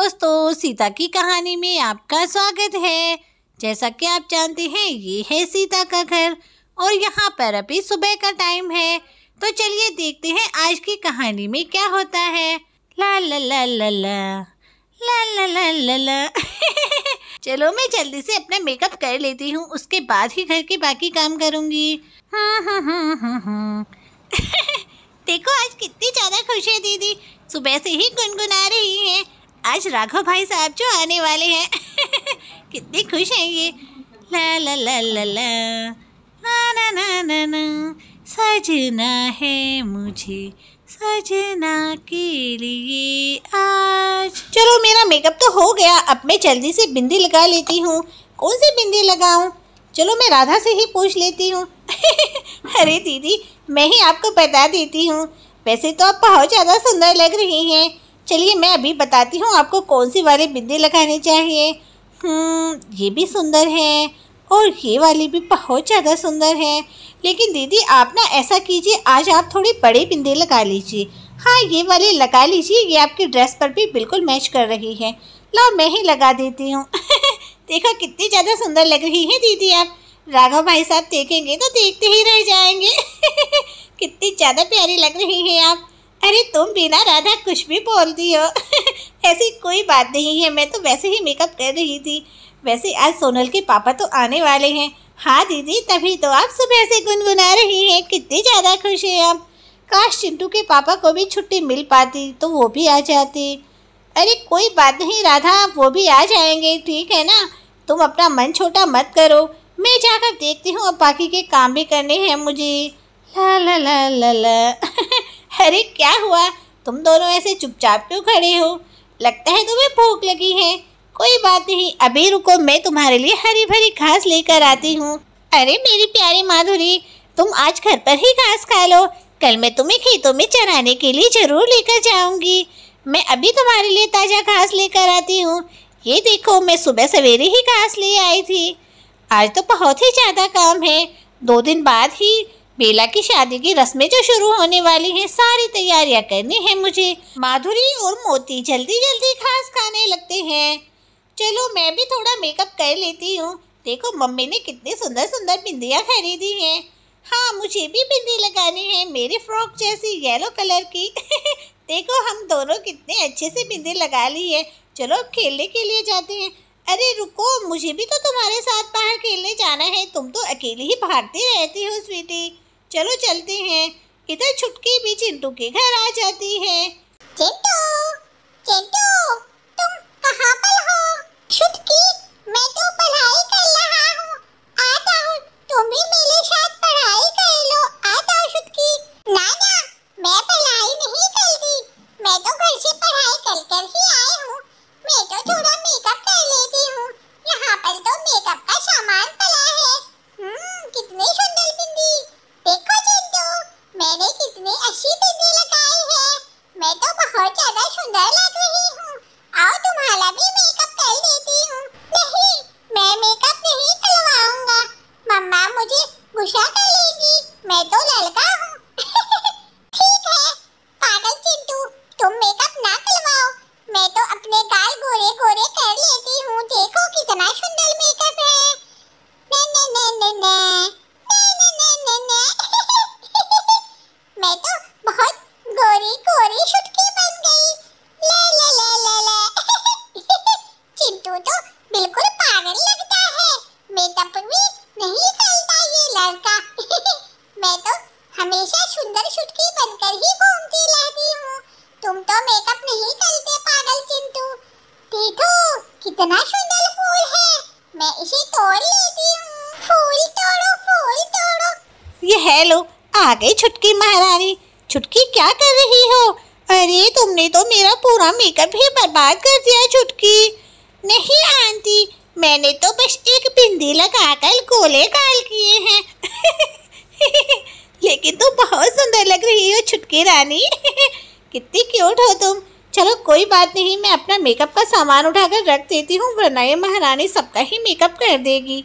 दोस्तों सीता की कहानी में आपका स्वागत है जैसा कि आप जानते हैं ये है सीता का घर और यहाँ पर अभी सुबह का टाइम है तो चलिए देखते हैं आज की कहानी में क्या होता है ला ला ला ला ला ला ला ला ला ला चलो मैं जल्दी से अपना मेकअप कर लेती हूँ उसके बाद ही घर के बाकी काम करूँगी हाँ हाँ हाँ, हाँ, हाँ। देखो आज कितनी ज़्यादा खुश है दीदी सुबह से ही गुनगुना रही है आज राघव भाई साहब जो आने वाले हैं कितने खुश हैं ये ला ला ला ला ला ना ना ना ना ना सजना है मुझे सजना के लिए आज चलो मेरा मेकअप तो हो गया अब मैं जल्दी से बिंदी लगा लेती हूँ कौन सी बिंदी लगाऊँ चलो मैं राधा से ही पूछ लेती हूँ अरे दीदी मैं ही आपको बता देती हूँ वैसे तो आप बहुत ज़्यादा सुंदर लग रही हैं चलिए मैं अभी बताती हूँ आपको कौन सी वाले बिंदे लगाने चाहिए हम्म, ये भी सुंदर है और ये वाली भी बहुत ज़्यादा सुंदर है लेकिन दीदी आप ना ऐसा कीजिए आज आप थोड़े बड़े बिंदे लगा लीजिए हाँ ये वाले लगा लीजिए ये आपकी ड्रेस पर भी बिल्कुल मैच कर रही है लाओ मैं ही लगा देती हूँ देखो कितनी ज़्यादा सुंदर लग रही है दीदी आप राघव भाई साहब देखेंगे तो देखते ही रह जाएंगे कितनी ज़्यादा प्यारी लग रही हैं आप अरे तुम बिना राधा कुछ भी बोलती हो ऐसी कोई बात नहीं है मैं तो वैसे ही मेकअप कर रही थी वैसे आज सोनल के पापा तो आने वाले हैं हाँ दीदी तभी तो आप सुबह से गुनगुना रही हैं कितनी ज़्यादा खुश हैं आप काश चिंटू के पापा को भी छुट्टी मिल पाती तो वो भी आ जाते अरे कोई बात नहीं राधा वो भी आ जाएंगे ठीक है ना तुम अपना मन छोटा मत करो मैं जाकर देखती हूँ अब बाकी के काम भी करने हैं मुझे ला ला ला ला ला अरे क्या हुआ तुम दोनों ऐसे चुपचाप क्यों खड़े हो लगता है तुम्हें भूख लगी है कोई बात नहीं अभी रुको मैं तुम्हारे लिए हरी भरी घास लेकर आती हूँ अरे मेरी प्यारी माधुरी तुम आज घर पर ही घास खा लो कल मैं तुम्हें खेतों में चराने के लिए जरूर लेकर जाऊंगी मैं अभी तुम्हारे लिए ताज़ा घास लेकर आती हूँ ये देखो मैं सुबह सवेरे ही घास ले आई थी आज तो बहुत ही ज़्यादा काम है दो दिन बाद ही बेला की शादी की रस्में जो शुरू होने वाली है सारी तैयारियां करनी है मुझे माधुरी और मोती जल्दी जल्दी घास खाने लगते हैं चलो मैं भी थोड़ा मेकअप कर लेती हूँ देखो मम्मी ने कितनी सुंदर सुंदर बिंदियाँ खरीदी हैं हाँ मुझे भी बिंदी लगानी है मेरी फ्रॉक जैसी येलो कलर की देखो हम दोनों कितने अच्छे से बिंदी लगा ली है चलो खेलने के लिए जाते हैं अरे रुको मुझे भी तो तुम्हारे साथ बाहर खेलने जाना है तुम तो अकेले ही भागती रहती हो स्वीटी चलो चलते हैं इधर छुटकी भी चिंटू के घर आ जाती है चिंटू चिंटू तुम कहाँ पर हो छुटकी मैं तो पढ़ाई कर रहा हूँ आता हूँ तुम भी मेरे साथ पढ़ाई कर लो आता छुटकी ना ना मैं बहुत ज्यादा सुंदर लग रही हूँ आओ तुम्हारा भी मेकअप कर देती हूँ नहीं मैं मेकअप नहीं करवाऊंगा मम्मा मुझे गुस्सा कर लेगी मैं तो कितना सुंदर फूल है मैं इसे तोड़ लेती हूँ फूल तोड़ो फूल तोड़ो ये है लो आ गई छुटकी महारानी छुटकी क्या कर रही हो अरे तुमने तो मेरा पूरा मेकअप ही बर्बाद कर दिया छुटकी नहीं आंटी मैंने तो बस एक बिंदी लगाकर गोले काल किए हैं लेकिन तुम तो बहुत सुंदर लग रही हो छुटकी रानी कितनी क्यूट हो तुम चलो कोई बात नहीं मैं अपना मेकअप का सामान उठाकर रख देती हूँ वरना ये महारानी सबका ही मेकअप कर देगी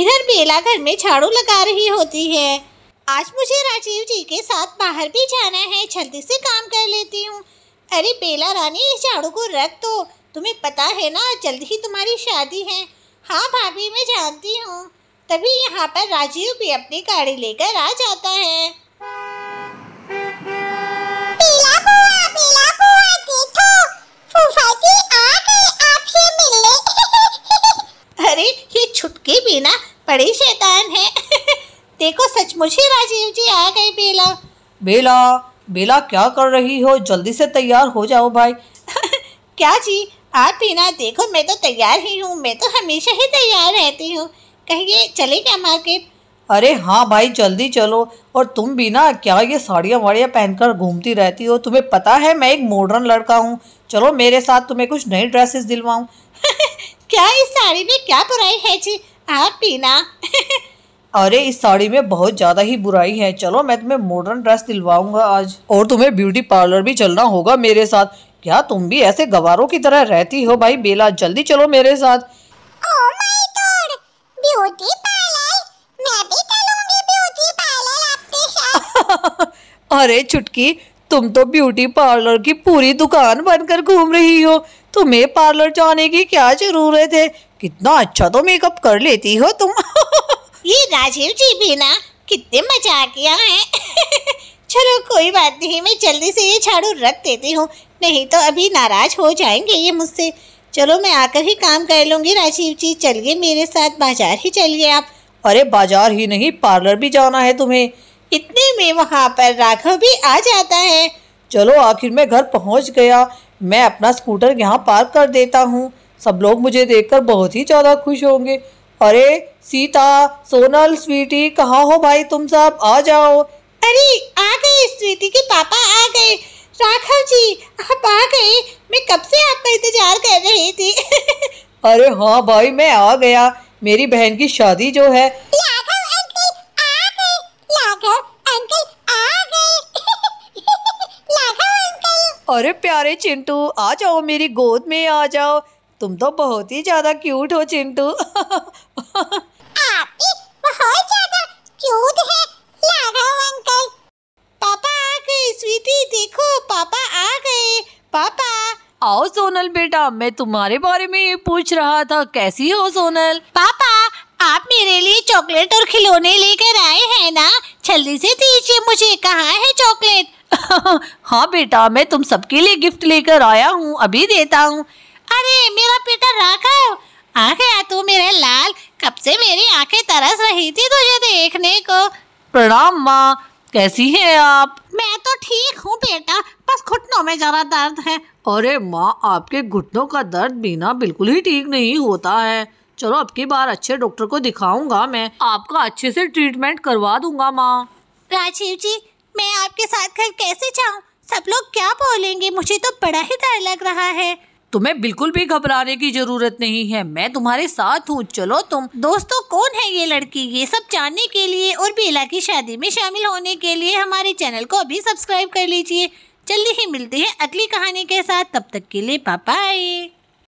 इधर बेला घर में झाड़ू लगा रही होती है आज मुझे राजीव जी के साथ बाहर भी जाना है जल्दी से काम कर लेती हूँ अरे बेला रानी इस झाड़ू को रख दो तो, तुम्हें पता है ना जल्द ही तुम्हारी शादी है हाँ भाभी मैं जानती हूँ तभी यहाँ पर राजीव भी अपनी गाड़ी लेकर आ जाता है छुटके बिना बड़े शैतान है देखो सचमुच ही राजीव जी आ गए बेला बेला बेला क्या कर रही हो जल्दी से तैयार हो जाओ भाई क्या जी आप ही ना देखो मैं तो तैयार ही हूँ मैं तो हमेशा ही तैयार रहती हूँ कहिए चले क्या मार्केट अरे हाँ भाई जल्दी चलो और तुम भी ना क्या ये साड़ियाँ वाड़ियाँ पहनकर घूमती रहती हो तुम्हें पता है मैं एक मॉडर्न लड़का हूँ चलो मेरे साथ तुम्हें कुछ नई ड्रेसेस दिलवाऊँ क्या इस साड़ी में क्या बुराई है जी आप पीना अरे इस साड़ी में बहुत ज्यादा ही बुराई है चलो मैं तुम्हें मॉडर्न ड्रेस दिलवाऊंगा आज और तुम्हें ब्यूटी पार्लर भी चलना होगा मेरे साथ क्या तुम भी ऐसे गवारों की तरह रहती हो भाई बेला जल्दी चलो मेरे साथ साथ अरे चुटकी तुम तो ब्यूटी पार्लर की पूरी दुकान बनकर घूम रही हो तुम्हें पार्लर जाने की क्या जरूरत है कितना अच्छा तो मेकअप कर लेती हो तुम ये राजीव जी भी ना कितने मजा किया है चलो कोई बात नहीं मैं जल्दी से ये झाड़ू रख देती हूँ नहीं तो अभी नाराज हो जाएंगे ये मुझसे चलो मैं आकर ही काम कर लूँगी राजीव जी चलिए मेरे साथ बाजार ही चलिए आप अरे बाजार ही नहीं पार्लर भी जाना है तुम्हें इतने में वहाँ पर राघव भी आ जाता है चलो आखिर मैं घर पहुँच गया मैं अपना स्कूटर यहाँ पार्क कर देता हूँ सब लोग मुझे देखकर बहुत ही ज़्यादा खुश होंगे अरे सीता सोनल स्वीटी कहाँ हो भाई तुम सब आ जाओ अरे आ गए स्वीटी के पापा आ गए राघव जी आप आ गए मैं कब से आपका इंतजार कर रही थी अरे हाँ भाई मैं आ गया मेरी बहन की शादी जो है अरे प्यारे चिंटू आ जाओ मेरी गोद में आ जाओ तुम तो बहुत ही ज्यादा क्यूट हो चिंटू आप बहुत ज्यादा क्यूट है स्वीटी देखो पापा आ गए पापा आओ सोनल बेटा मैं तुम्हारे बारे में ये पूछ रहा था कैसी हो सोनल पापा आप मेरे लिए चॉकलेट और खिलौने लेकर आए हैं ना जल्दी से दीजिए मुझे कहाँ है चॉकलेट हाँ बेटा मैं तुम सबके लिए गिफ्ट लेकर आया हूँ अभी देता हूँ अरे मेरा बेटा राघव आ गया तू मेरे लाल कब से मेरी आंखें तरस रही थी तुझे देखने को प्रणाम माँ कैसी हैं आप मैं तो ठीक हूँ बेटा बस घुटनों में जरा दर्द है अरे माँ आपके घुटनों का दर्द बिना बिल्कुल ही ठीक नहीं होता है चलो अब की बार अच्छे डॉक्टर को दिखाऊंगा मैं आपका अच्छे से ट्रीटमेंट करवा दूंगा माँ राजीव जी मैं आपके साथ घर कैसे जाऊँ सब लोग क्या बोलेंगे मुझे तो बड़ा ही डर लग रहा है तुम्हें बिल्कुल भी घबराने की जरूरत नहीं है मैं तुम्हारे साथ हूँ चलो तुम दोस्तों कौन है ये लड़की ये सब जानने के लिए और बेला की शादी में शामिल होने के लिए हमारे चैनल को अभी सब्सक्राइब कर लीजिए जल्दी ही मिलते हैं अगली कहानी के साथ तब तक के लिए पापा